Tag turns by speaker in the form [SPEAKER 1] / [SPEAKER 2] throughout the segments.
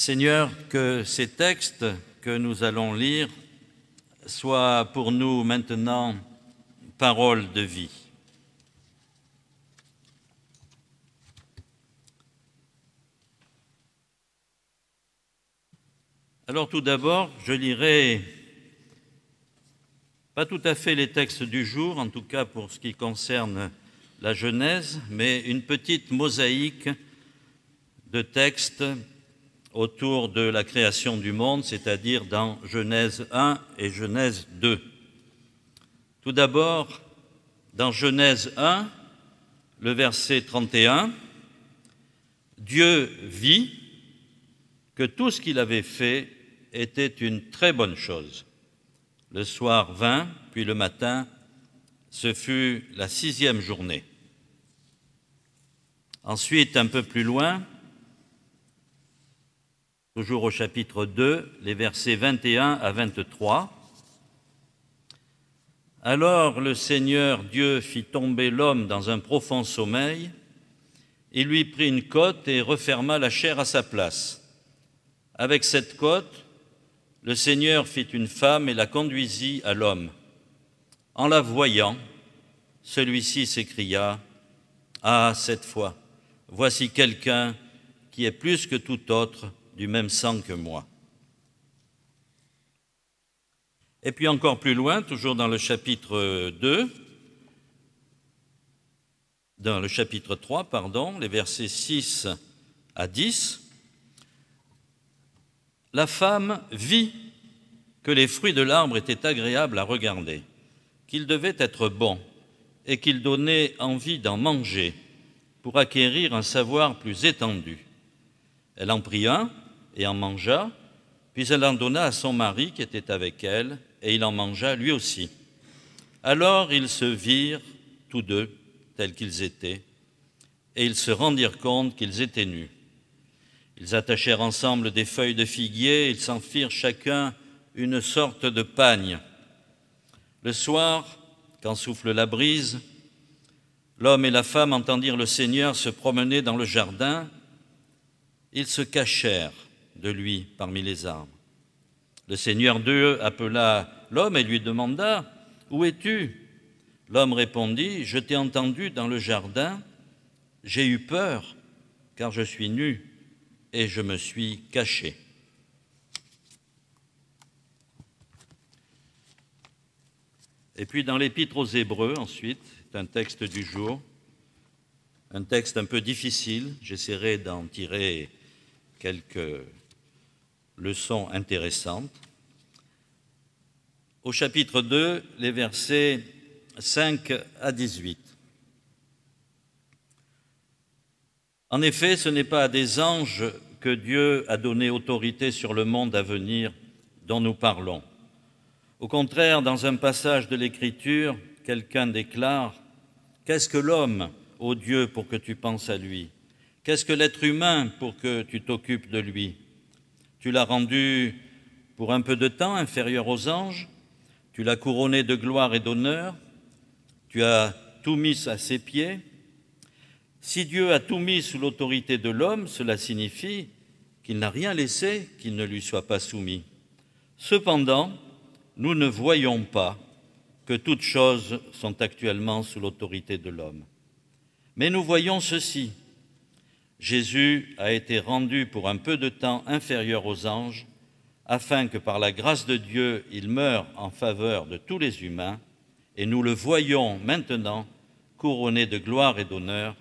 [SPEAKER 1] Seigneur, que ces textes que nous allons lire soient pour nous maintenant parole de vie. Alors tout d'abord, je lirai pas tout à fait les textes du jour, en tout cas pour ce qui concerne la Genèse, mais une petite mosaïque de textes autour de la création du monde, c'est-à-dire dans Genèse 1 et Genèse 2. Tout d'abord, dans Genèse 1, le verset 31, Dieu vit que tout ce qu'il avait fait était une très bonne chose. Le soir vint, puis le matin, ce fut la sixième journée. Ensuite, un peu plus loin, toujours au chapitre 2, les versets 21 à 23. Alors le Seigneur Dieu fit tomber l'homme dans un profond sommeil, il lui prit une côte et referma la chair à sa place. Avec cette côte, le Seigneur fit une femme et la conduisit à l'homme. En la voyant, celui-ci s'écria, Ah, cette fois, voici quelqu'un qui est plus que tout autre, du même sang que moi. Et puis encore plus loin, toujours dans le chapitre 2, dans le chapitre 3, pardon, les versets 6 à 10, la femme vit que les fruits de l'arbre étaient agréables à regarder, qu'ils devaient être bons et qu'ils donnaient envie d'en manger pour acquérir un savoir plus étendu. Elle en prit un et en mangea, puis elle en donna à son mari qui était avec elle, et il en mangea lui aussi. Alors ils se virent tous deux tels qu'ils étaient, et ils se rendirent compte qu'ils étaient nus. Ils attachèrent ensemble des feuilles de figuier, ils s'en firent chacun une sorte de pagne. Le soir, quand souffle la brise, l'homme et la femme entendirent le Seigneur se promener dans le jardin. Ils se cachèrent de lui parmi les arbres. Le Seigneur Dieu appela l'homme et lui demanda, Où es-tu L'homme répondit, Je t'ai entendu dans le jardin, j'ai eu peur, car je suis nu, et je me suis caché. Et puis dans l'Épître aux Hébreux, ensuite, un texte du jour, un texte un peu difficile, j'essaierai d'en tirer quelques leçon intéressante. Au chapitre 2, les versets 5 à 18. En effet, ce n'est pas à des anges que Dieu a donné autorité sur le monde à venir dont nous parlons. Au contraire, dans un passage de l'Écriture, quelqu'un déclare Qu'est-ce que l'homme, ô Dieu, pour que tu penses à lui Qu'est-ce que l'être humain pour que tu t'occupes de lui tu l'as rendu pour un peu de temps inférieur aux anges, tu l'as couronné de gloire et d'honneur, tu as tout mis à ses pieds. Si Dieu a tout mis sous l'autorité de l'homme, cela signifie qu'il n'a rien laissé qu'il ne lui soit pas soumis. Cependant, nous ne voyons pas que toutes choses sont actuellement sous l'autorité de l'homme. Mais nous voyons ceci, Jésus a été rendu pour un peu de temps inférieur aux anges, afin que par la grâce de Dieu, il meure en faveur de tous les humains, et nous le voyons maintenant couronné de gloire et d'honneur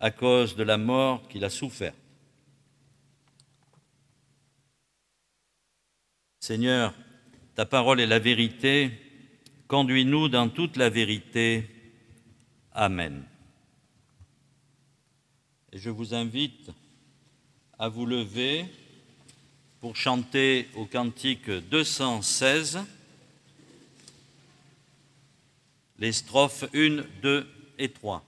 [SPEAKER 1] à cause de la mort qu'il a souffert. Seigneur, ta parole est la vérité, conduis-nous dans toute la vérité. Amen. Et je vous invite à vous lever pour chanter au cantique 216 les strophes 1, 2 et 3.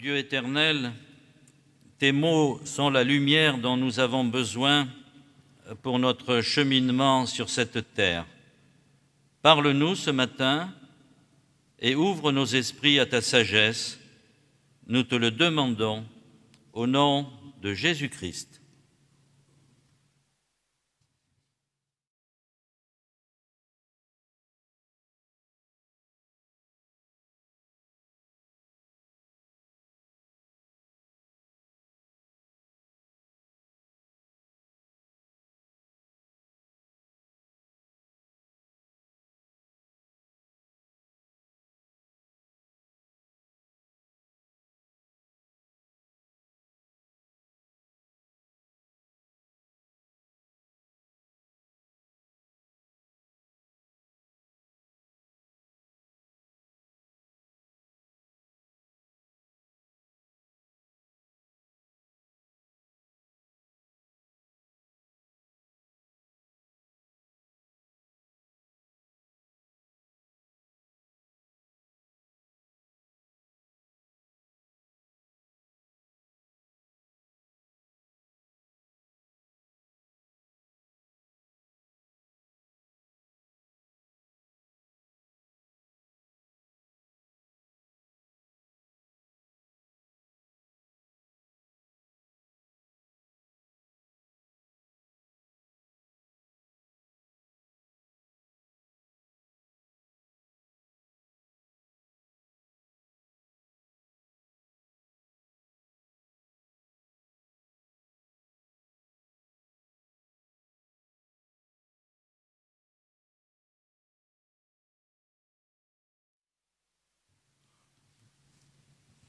[SPEAKER 1] Dieu éternel, tes mots sont la lumière dont nous avons besoin pour notre cheminement sur cette terre. Parle-nous ce matin et ouvre nos esprits à ta sagesse. Nous te le demandons au nom de Jésus-Christ.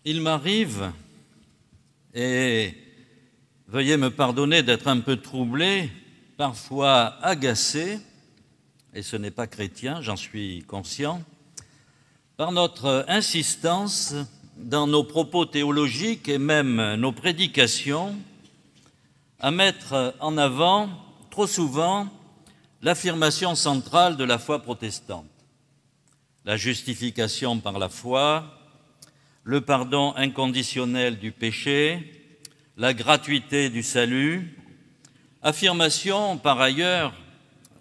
[SPEAKER 1] Il m'arrive, et veuillez me pardonner d'être un peu troublé, parfois agacé, et ce n'est pas chrétien, j'en suis conscient, par notre insistance dans nos propos théologiques et même nos prédications à mettre en avant trop souvent l'affirmation centrale de la foi protestante, la justification par la foi, le pardon inconditionnel du péché, la gratuité du salut, affirmation par ailleurs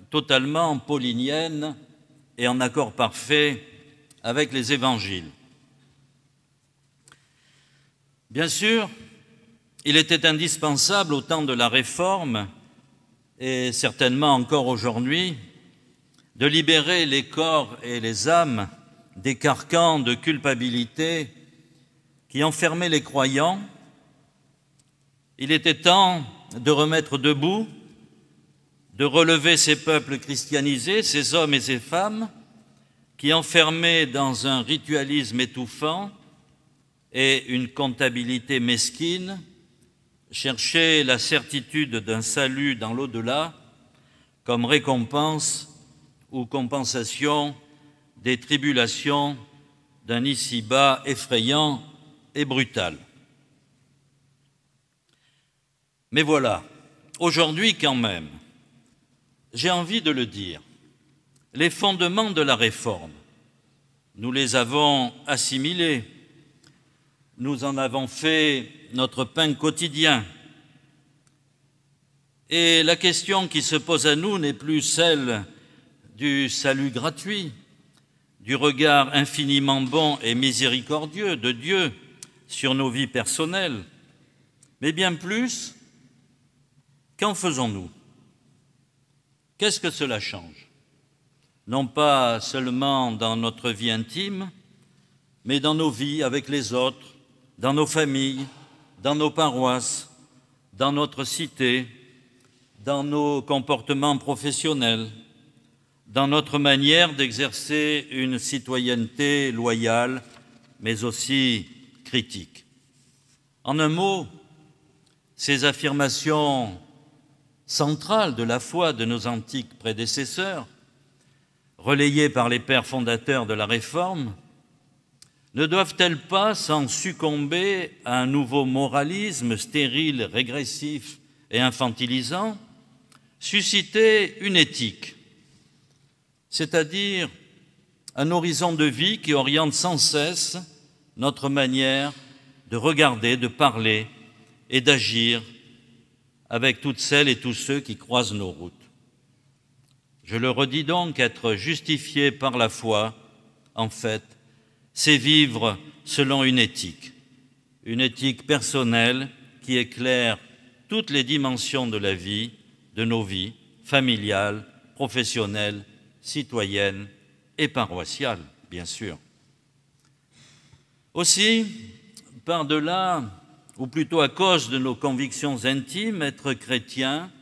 [SPEAKER 1] totalement paulinienne et en accord parfait avec les évangiles. Bien sûr, il était indispensable au temps de la réforme, et certainement encore aujourd'hui, de libérer les corps et les âmes des carcans de culpabilité qui enfermait les croyants, il était temps de remettre debout, de relever ces peuples christianisés, ces hommes et ces femmes, qui enfermés dans un ritualisme étouffant et une comptabilité mesquine, cherchaient la certitude d'un salut dans l'au-delà comme récompense ou compensation des tribulations d'un ici-bas effrayant et brutal. Mais voilà, aujourd'hui quand même, j'ai envie de le dire, les fondements de la réforme, nous les avons assimilés, nous en avons fait notre pain quotidien. Et la question qui se pose à nous n'est plus celle du salut gratuit, du regard infiniment bon et miséricordieux de Dieu sur nos vies personnelles, mais bien plus, qu'en faisons-nous Qu'est-ce que cela change Non pas seulement dans notre vie intime, mais dans nos vies avec les autres, dans nos familles, dans nos paroisses, dans notre cité, dans nos comportements professionnels, dans notre manière d'exercer une citoyenneté loyale, mais aussi critique. En un mot, ces affirmations centrales de la foi de nos antiques prédécesseurs, relayées par les pères fondateurs de la Réforme, ne doivent-elles pas sans succomber à un nouveau moralisme stérile, régressif et infantilisant, susciter une éthique, c'est-à-dire un horizon de vie qui oriente sans cesse notre manière de regarder, de parler et d'agir avec toutes celles et tous ceux qui croisent nos routes. Je le redis donc, être justifié par la foi, en fait, c'est vivre selon une éthique, une éthique personnelle qui éclaire toutes les dimensions de la vie, de nos vies, familiales, professionnelles, citoyennes et paroissiales, bien sûr. Aussi, par-delà, ou plutôt à cause de nos convictions intimes, être chrétien,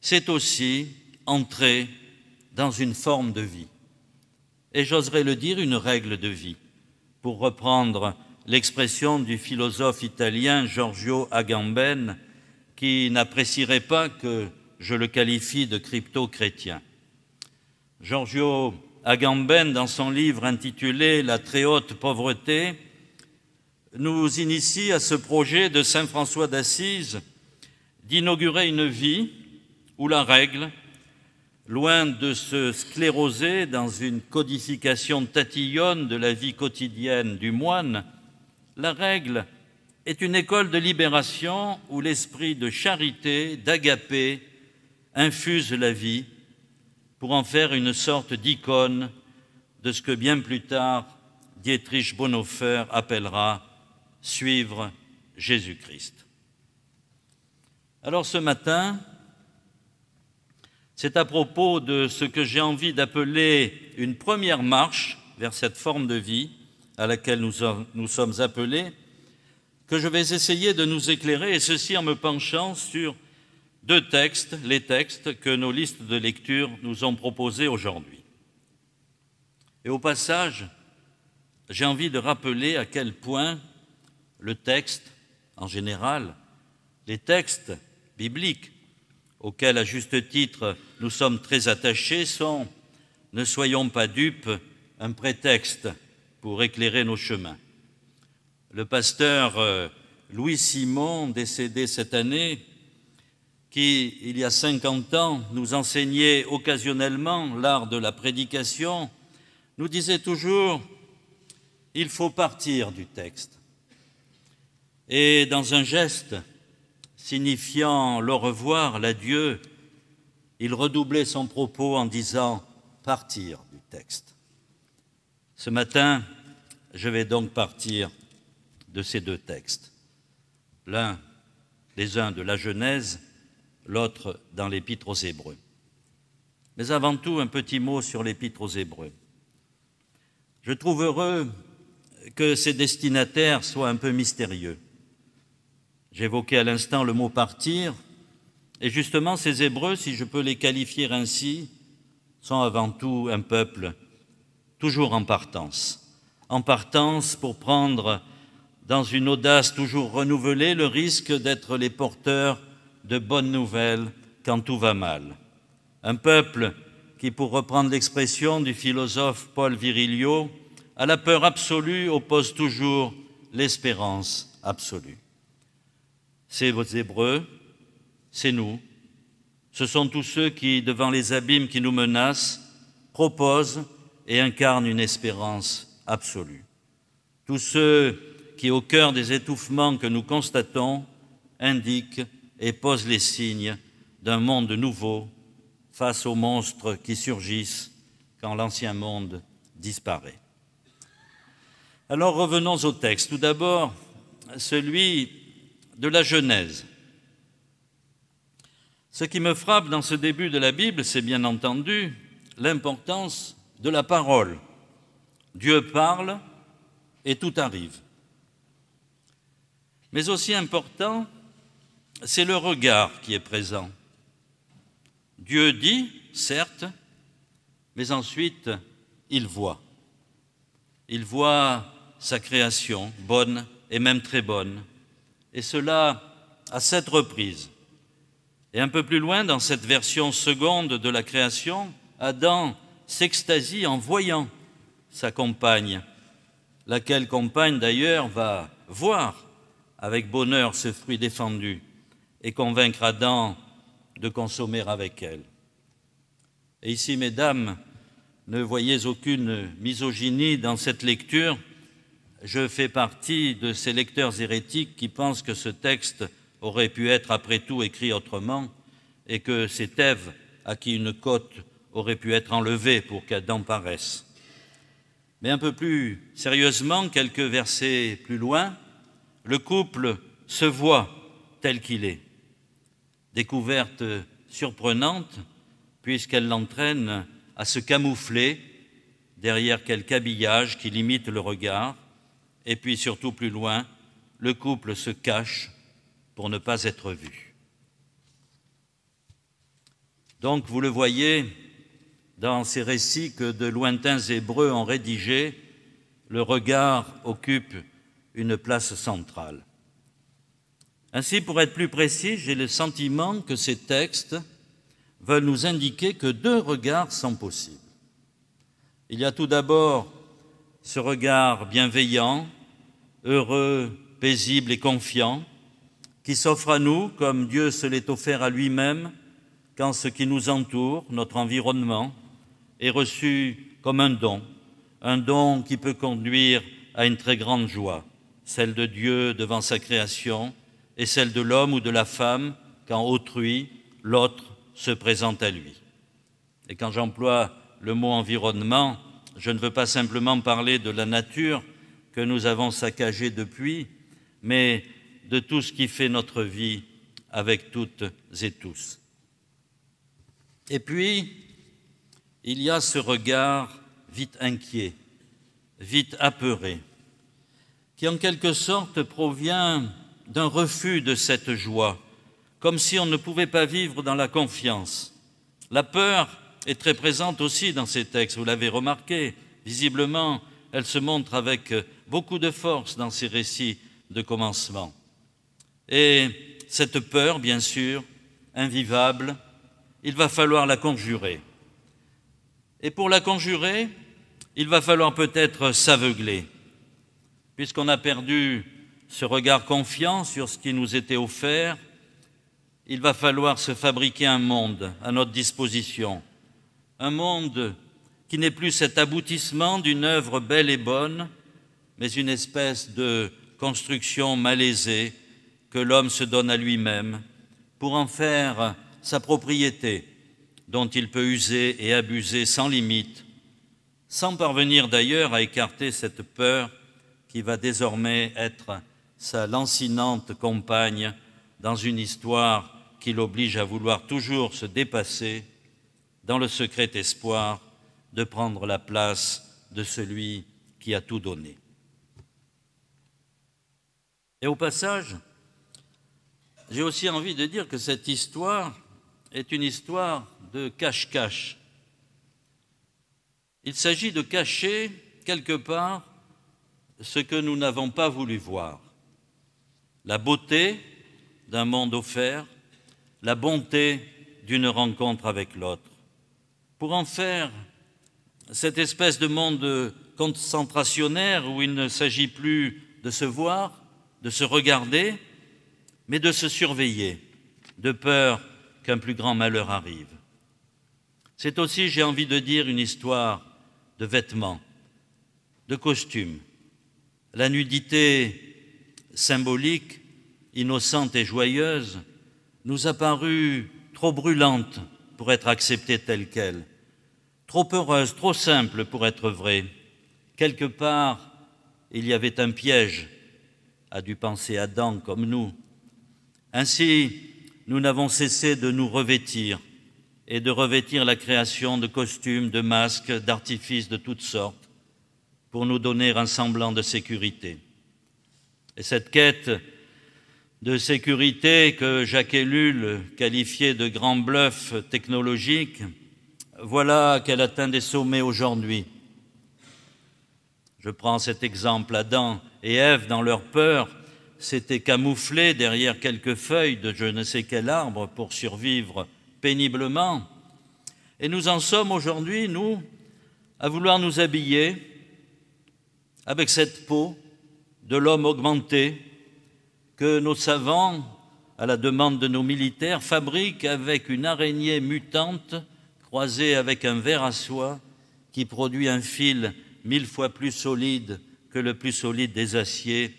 [SPEAKER 1] c'est aussi entrer dans une forme de vie, et j'oserais le dire, une règle de vie, pour reprendre l'expression du philosophe italien Giorgio Agamben, qui n'apprécierait pas que je le qualifie de crypto-chrétien. Giorgio Agamben, dans son livre intitulé La très haute pauvreté, nous initie à ce projet de Saint François d'Assise d'inaugurer une vie où la règle, loin de se scléroser dans une codification tatillonne de la vie quotidienne du moine, la règle est une école de libération où l'esprit de charité, d'agapé, infuse la vie pour en faire une sorte d'icône de ce que bien plus tard Dietrich Bonhoeffer appellera suivre Jésus-Christ. Alors ce matin, c'est à propos de ce que j'ai envie d'appeler une première marche vers cette forme de vie à laquelle nous, sommes appelés que je vais essayer de nous éclairer, et ceci en me penchant sur deux textes, les textes que nos listes de lecture nous ont proposés aujourd'hui. Et au passage, j'ai envie de rappeler à quel point le texte, en général, les textes bibliques auxquels, à juste titre, nous sommes très attachés sont, ne soyons pas dupes, un prétexte pour éclairer nos chemins. Le pasteur euh, Louis Simon, décédé cette année, qui, il y a 50 ans, nous enseignait occasionnellement l'art de la prédication, nous disait toujours il faut partir du texte. Et dans un geste signifiant le revoir, l'adieu, il redoublait son propos en disant partir du texte. Ce matin, je vais donc partir de ces deux textes. L'un, les uns de la Genèse, l'autre dans l'Épître aux Hébreux. Mais avant tout, un petit mot sur l'Épître aux Hébreux. Je trouve heureux que ces destinataires soient un peu mystérieux. J'évoquais à l'instant le mot partir, et justement ces Hébreux, si je peux les qualifier ainsi, sont avant tout un peuple toujours en partance, en partance pour prendre dans une audace toujours renouvelée le risque d'être les porteurs de bonnes nouvelles quand tout va mal. Un peuple qui, pour reprendre l'expression du philosophe Paul Virilio, à la peur absolue oppose toujours l'espérance absolue. C'est vos Hébreux, c'est nous, ce sont tous ceux qui, devant les abîmes qui nous menacent, proposent et incarnent une espérance absolue. Tous ceux qui, au cœur des étouffements que nous constatons, indiquent et pose les signes d'un monde nouveau face aux monstres qui surgissent quand l'ancien monde disparaît. Alors revenons au texte. Tout d'abord, celui de la Genèse. Ce qui me frappe dans ce début de la Bible, c'est bien entendu l'importance de la parole. Dieu parle et tout arrive. Mais aussi important, c'est le regard qui est présent. Dieu dit, certes, mais ensuite il voit. Il voit sa création, bonne et même très bonne, et cela à sept reprises. Et un peu plus loin, dans cette version seconde de la création, Adam s'extasie en voyant sa compagne, laquelle compagne d'ailleurs va voir avec bonheur ce fruit défendu et convaincre Adam de consommer avec elle. Et ici, mesdames, ne voyez aucune misogynie dans cette lecture. Je fais partie de ces lecteurs hérétiques qui pensent que ce texte aurait pu être après tout écrit autrement et que c'est Ève à qui une côte aurait pu être enlevée pour qu'Adam paraisse. Mais un peu plus sérieusement, quelques versets plus loin, le couple se voit tel qu'il est. Découverte surprenante, puisqu'elle l'entraîne à se camoufler derrière quelque habillage qui limite le regard, et puis surtout plus loin, le couple se cache pour ne pas être vu. Donc vous le voyez, dans ces récits que de lointains Hébreux ont rédigés, le regard occupe une place centrale. Ainsi, pour être plus précis, j'ai le sentiment que ces textes veulent nous indiquer que deux regards sont possibles. Il y a tout d'abord ce regard bienveillant, heureux, paisible et confiant, qui s'offre à nous comme Dieu se l'est offert à lui-même quand ce qui nous entoure, notre environnement, est reçu comme un don, un don qui peut conduire à une très grande joie, celle de Dieu devant sa création, et celle de l'homme ou de la femme quand autrui, l'autre, se présente à lui. Et quand j'emploie le mot environnement, je ne veux pas simplement parler de la nature que nous avons saccagée depuis, mais de tout ce qui fait notre vie avec toutes et tous. Et puis, il y a ce regard vite inquiet, vite apeuré, qui en quelque sorte provient d'un refus de cette joie, comme si on ne pouvait pas vivre dans la confiance. La peur est très présente aussi dans ces textes, vous l'avez remarqué, visiblement, elle se montre avec beaucoup de force dans ces récits de commencement. Et cette peur, bien sûr, invivable, il va falloir la conjurer. Et pour la conjurer, il va falloir peut-être s'aveugler, puisqu'on a perdu ce regard confiant sur ce qui nous était offert, il va falloir se fabriquer un monde à notre disposition, un monde qui n'est plus cet aboutissement d'une œuvre belle et bonne, mais une espèce de construction malaisée que l'homme se donne à lui-même pour en faire sa propriété, dont il peut user et abuser sans limite, sans parvenir d'ailleurs à écarter cette peur qui va désormais être sa lancinante compagne dans une histoire qui l'oblige à vouloir toujours se dépasser dans le secret espoir de prendre la place de celui qui a tout donné. Et au passage, j'ai aussi envie de dire que cette histoire est une histoire de cache-cache. Il s'agit de cacher quelque part ce que nous n'avons pas voulu voir la beauté d'un monde offert, la bonté d'une rencontre avec l'autre. Pour en faire cette espèce de monde concentrationnaire où il ne s'agit plus de se voir, de se regarder, mais de se surveiller, de peur qu'un plus grand malheur arrive. C'est aussi, j'ai envie de dire, une histoire de vêtements, de costumes. La nudité symbolique, innocente et joyeuse, nous a paru trop brûlante pour être acceptée telle qu'elle, trop heureuse, trop simple pour être vraie. Quelque part, il y avait un piège, a dû penser Adam comme nous. Ainsi, nous n'avons cessé de nous revêtir et de revêtir la création de costumes, de masques, d'artifices de toutes sortes pour nous donner un semblant de sécurité. Et cette quête de sécurité que Jacques Ellul qualifiait de grand bluff technologique, voilà qu'elle atteint des sommets aujourd'hui. Je prends cet exemple, Adam et Ève, dans leur peur, s'étaient camouflés derrière quelques feuilles de je ne sais quel arbre pour survivre péniblement. Et nous en sommes aujourd'hui, nous, à vouloir nous habiller avec cette peau de l'homme augmenté que nos savants, à la demande de nos militaires, fabriquent avec une araignée mutante croisée avec un verre à soie qui produit un fil mille fois plus solide que le plus solide des aciers,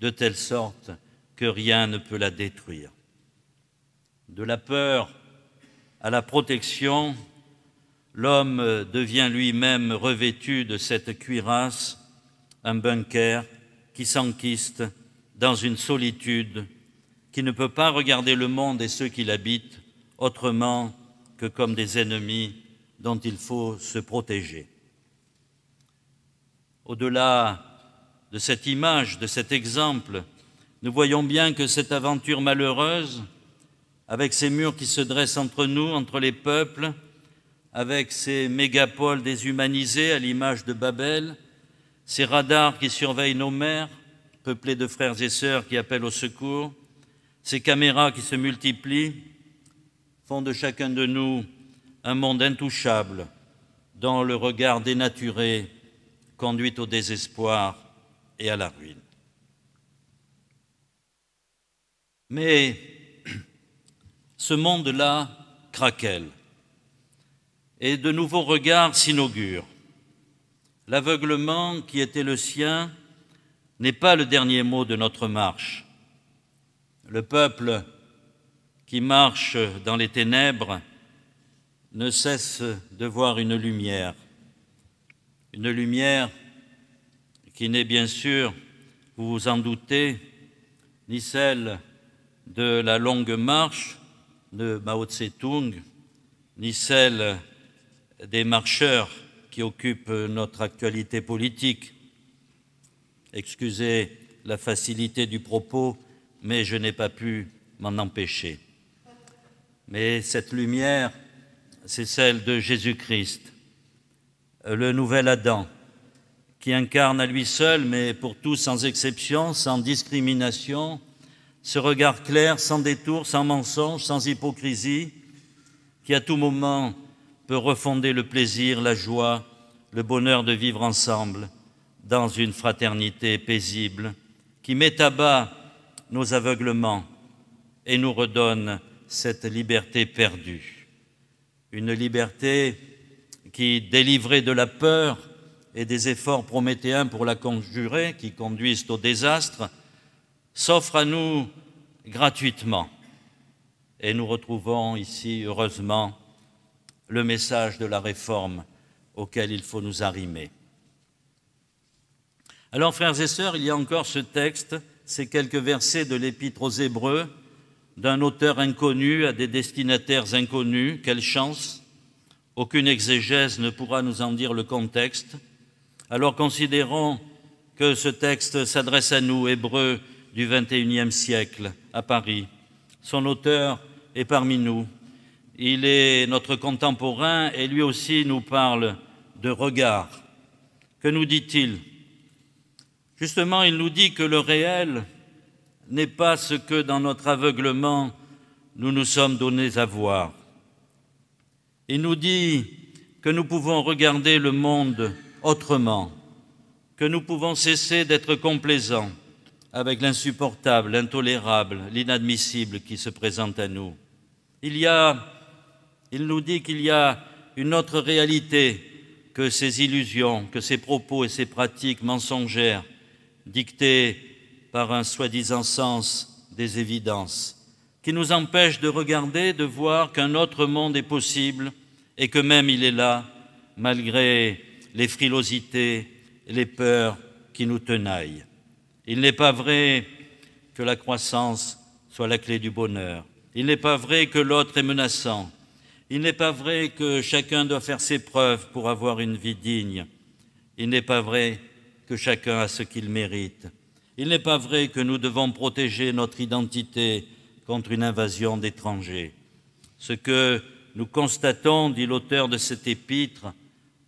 [SPEAKER 1] de telle sorte que rien ne peut la détruire. De la peur à la protection, l'homme devient lui-même revêtu de cette cuirasse, un bunker qui s'enquiste dans une solitude qui ne peut pas regarder le monde et ceux qui l'habitent autrement que comme des ennemis dont il faut se protéger. Au-delà de cette image, de cet exemple, nous voyons bien que cette aventure malheureuse, avec ces murs qui se dressent entre nous, entre les peuples, avec ces mégapoles déshumanisées à l'image de Babel, ces radars qui surveillent nos mers, peuplés de frères et sœurs qui appellent au secours, ces caméras qui se multiplient, font de chacun de nous un monde intouchable dont le regard dénaturé conduit au désespoir et à la ruine. Mais ce monde-là craquelle et de nouveaux regards s'inaugurent. L'aveuglement qui était le sien n'est pas le dernier mot de notre marche. Le peuple qui marche dans les ténèbres ne cesse de voir une lumière, une lumière qui n'est bien sûr, vous vous en doutez, ni celle de la longue marche de Mao Tse-tung, ni celle des marcheurs qui occupe euh, notre actualité politique. Excusez la facilité du propos, mais je n'ai pas pu m'en empêcher. Mais cette lumière, c'est celle de Jésus-Christ, euh, le nouvel Adam, qui incarne à lui seul, mais pour tous sans exception, sans discrimination, ce regard clair, sans détour, sans mensonge, sans hypocrisie, qui à tout moment peut refonder le plaisir, la joie, le bonheur de vivre ensemble dans une fraternité paisible qui met à bas nos aveuglements et nous redonne cette liberté perdue. Une liberté qui, délivrée de la peur et des efforts prométhéens pour la conjurer, qui conduisent au désastre, s'offre à nous gratuitement. Et nous retrouvons ici, heureusement, le message de la réforme auquel il faut nous arrimer. Alors, frères et sœurs, il y a encore ce texte, ces quelques versets de l'Épître aux Hébreux, d'un auteur inconnu à des destinataires inconnus, quelle chance Aucune exégèse ne pourra nous en dire le contexte. Alors considérons que ce texte s'adresse à nous, Hébreux du XXIe siècle, à Paris. Son auteur est parmi nous, il est notre contemporain et lui aussi nous parle de regard. Que nous dit-il Justement, il nous dit que le réel n'est pas ce que dans notre aveuglement nous nous sommes donnés à voir. Il nous dit que nous pouvons regarder le monde autrement, que nous pouvons cesser d'être complaisants avec l'insupportable, l'intolérable, l'inadmissible qui se présente à nous. Il y a il nous dit qu'il y a une autre réalité que ces illusions, que ces propos et ces pratiques mensongères dictées par un soi-disant sens des évidences, qui nous empêche de regarder, de voir qu'un autre monde est possible et que même il est là, malgré les frilosités, et les peurs qui nous tenaillent. Il n'est pas vrai que la croissance soit la clé du bonheur. Il n'est pas vrai que l'autre est menaçant. Il n'est pas vrai que chacun doit faire ses preuves pour avoir une vie digne. Il n'est pas vrai que chacun a ce qu'il mérite. Il n'est pas vrai que nous devons protéger notre identité contre une invasion d'étrangers. Ce que nous constatons, dit l'auteur de cet épître,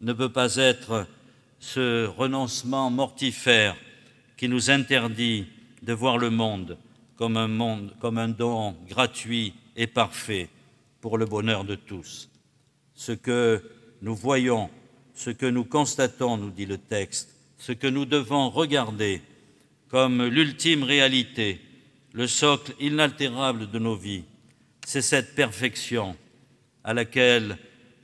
[SPEAKER 1] ne peut pas être ce renoncement mortifère qui nous interdit de voir le monde comme un, monde, comme un don gratuit et parfait pour le bonheur de tous. Ce que nous voyons, ce que nous constatons, nous dit le texte, ce que nous devons regarder comme l'ultime réalité, le socle inaltérable de nos vies, c'est cette perfection à laquelle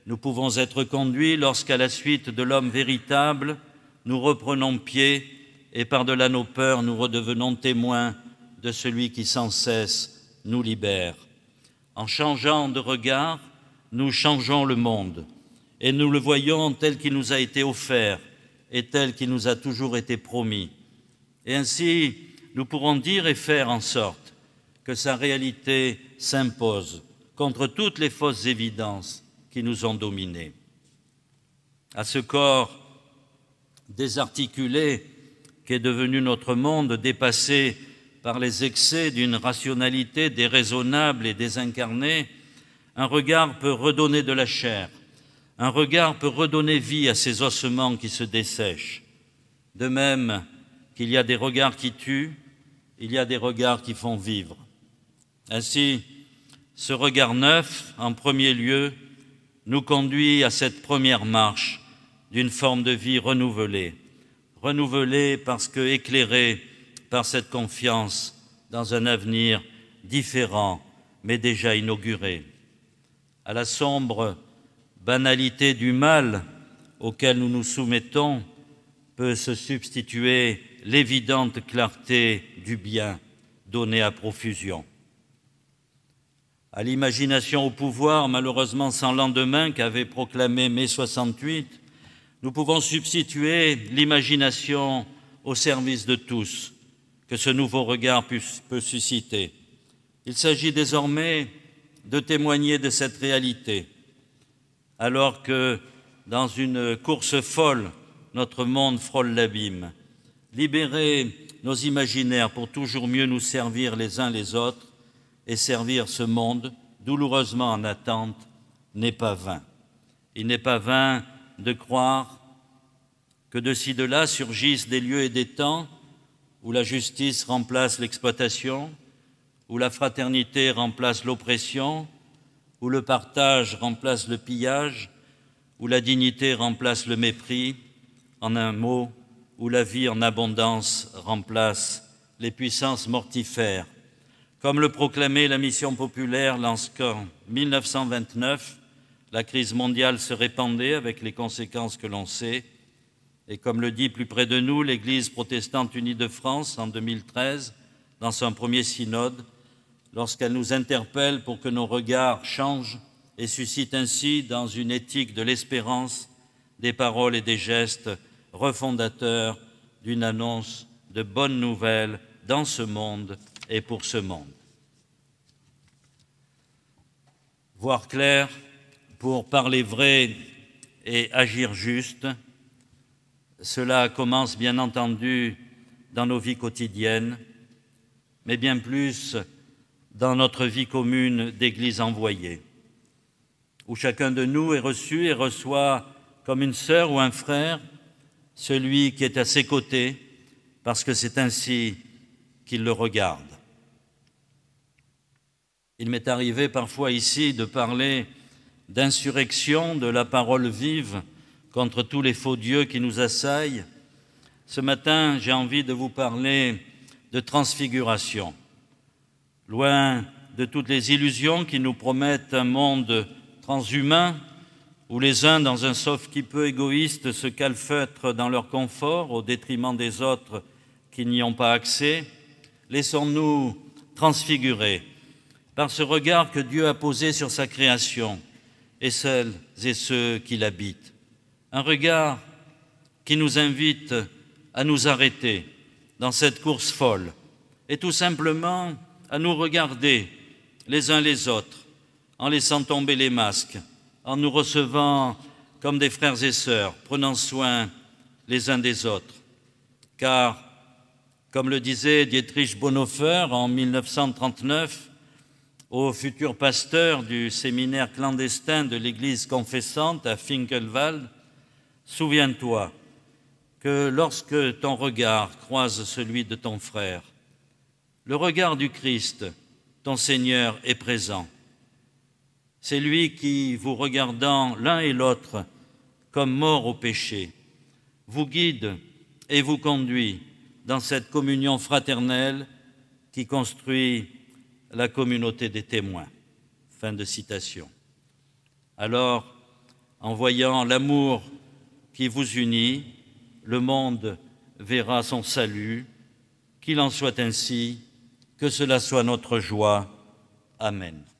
[SPEAKER 1] nous pouvons être conduits lorsqu'à la suite de l'homme véritable, nous reprenons pied et par-delà nos peurs, nous redevenons témoins de celui qui sans cesse nous libère. En changeant de regard, nous changeons le monde et nous le voyons tel qu'il nous a été offert et tel qu'il nous a toujours été promis. Et ainsi, nous pourrons dire et faire en sorte que sa réalité s'impose contre toutes les fausses évidences qui nous ont dominés. À ce corps désarticulé qu'est devenu notre monde, dépassé par les excès d'une rationalité déraisonnable et désincarnée, un regard peut redonner de la chair, un regard peut redonner vie à ces ossements qui se dessèchent. De même qu'il y a des regards qui tuent, il y a des regards qui font vivre. Ainsi, ce regard neuf, en premier lieu, nous conduit à cette première marche d'une forme de vie renouvelée, renouvelée parce que éclairée par cette confiance dans un avenir différent, mais déjà inauguré. À la sombre banalité du mal auquel nous nous soumettons peut se substituer l'évidente clarté du bien donné à profusion. À l'imagination au pouvoir, malheureusement sans lendemain, qu'avait proclamé mai 68, nous pouvons substituer l'imagination au service de tous, que ce nouveau regard peut susciter. Il s'agit désormais de témoigner de cette réalité, alors que dans une course folle, notre monde frôle l'abîme. Libérer nos imaginaires pour toujours mieux nous servir les uns les autres et servir ce monde douloureusement en attente n'est pas vain. Il n'est pas vain de croire que de ci de là surgissent des lieux et des temps où la justice remplace l'exploitation, où la fraternité remplace l'oppression, où le partage remplace le pillage, où la dignité remplace le mépris, en un mot, où la vie en abondance remplace les puissances mortifères. Comme le proclamait la mission populaire lorsqu'en 1929, la crise mondiale se répandait avec les conséquences que l'on sait, et comme le dit plus près de nous l'Église protestante unie de France en 2013, dans son premier synode, lorsqu'elle nous interpelle pour que nos regards changent et suscite ainsi, dans une éthique de l'espérance, des paroles et des gestes refondateurs d'une annonce de bonnes nouvelles dans ce monde et pour ce monde. Voir clair pour parler vrai et agir juste, cela commence bien entendu dans nos vies quotidiennes, mais bien plus dans notre vie commune d'Église envoyée, où chacun de nous est reçu et reçoit comme une sœur ou un frère celui qui est à ses côtés, parce que c'est ainsi qu'il le regarde. Il m'est arrivé parfois ici de parler d'insurrection de la parole vive contre tous les faux dieux qui nous assaillent. Ce matin, j'ai envie de vous parler de transfiguration. Loin de toutes les illusions qui nous promettent un monde transhumain, où les uns, dans un sauf qui peu égoïste, se calfeutrent dans leur confort au détriment des autres qui n'y ont pas accès, laissons-nous transfigurer par ce regard que Dieu a posé sur sa création et celles et ceux qui l'habitent un regard qui nous invite à nous arrêter dans cette course folle et tout simplement à nous regarder les uns les autres en laissant tomber les masques, en nous recevant comme des frères et sœurs, prenant soin les uns des autres. Car, comme le disait Dietrich Bonhoeffer en 1939, au futur pasteur du séminaire clandestin de l'Église confessante à Finkelwald, Souviens-toi que lorsque ton regard croise celui de ton frère, le regard du Christ, ton Seigneur, est présent. C'est lui qui, vous regardant l'un et l'autre comme morts au péché, vous guide et vous conduit dans cette communion fraternelle qui construit la communauté des témoins. Fin de citation. Alors, en voyant l'amour qui vous unit, le monde verra son salut. Qu'il en soit ainsi, que cela soit notre joie. Amen.